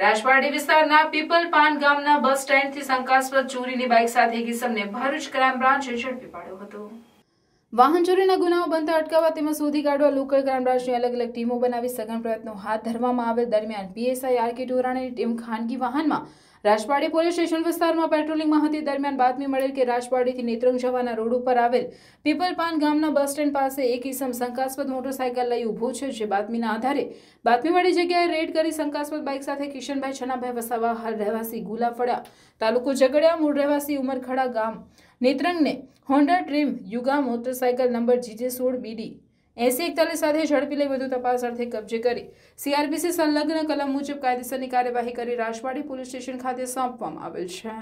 રાજપારડી વિસ્તારના પીપલ ગામના બસ સ્ટેન્ડથી શંકાસ્પદ ચોરીની બાઇક સાથે કિસમને ભરૂચ ક્રાઇમ બ્રાન્ચે ઝડપી પાડ્યો હતો વાહન ચોરીના ગુનાઓ બનતા અટકાવવા તેમજ શોધી કાઢવા લોકલ ક્રાઇમ બ્રાન્ચની અલગ અલગ ટીમો બનાવી સઘન પ્રયત્નો હાથ ધરવામાં આવેલ દરમિયાન પીએસઆઈ આર કે ટીમ ખાનગી વાહનમાં રાજપાડી પોલીસ સ્ટેશન વિસ્તારમાં પેટ્રોલિંગમાં હતી દરમિયાન બાતમી મળેલ કે રાજપાડીથી નેત્રંગ જવાના રોડ ઉપર આવેલ પીપલપાન ગામના બસ સ્ટેન્ડ પાસે એક ઈસમ શંકાસ્પદ મોટરસાયકલ લઈ ઊભો છે જે બાતમીના આધારે બાતમી મળી જગ્યાએ રેડ કરી શંકાસ્પદ બાઇક સાથે કિશનભાઈ છનાભાઈ વસાવા હાલ રહેવાસી ગુલાફળા તાલુકો ઝઘડિયા મૂળ રહેવાસી ઉમરખડા ગામ નેત્રંગને Honda Dream Yuga motorcycle number GJ સોળ બીડી એસી એકતાલીસ સાથે ઝડપી લઈ વધુ તપાસ અર્થે કબજે કરી સીઆરપીસી સંલગ્ન કલમ મુજબ કાયદેસરની કાર્યવાહી કરી રાજવાડી પોલીસ સ્ટેશન ખાતે સોંપવામાં આવેલ છે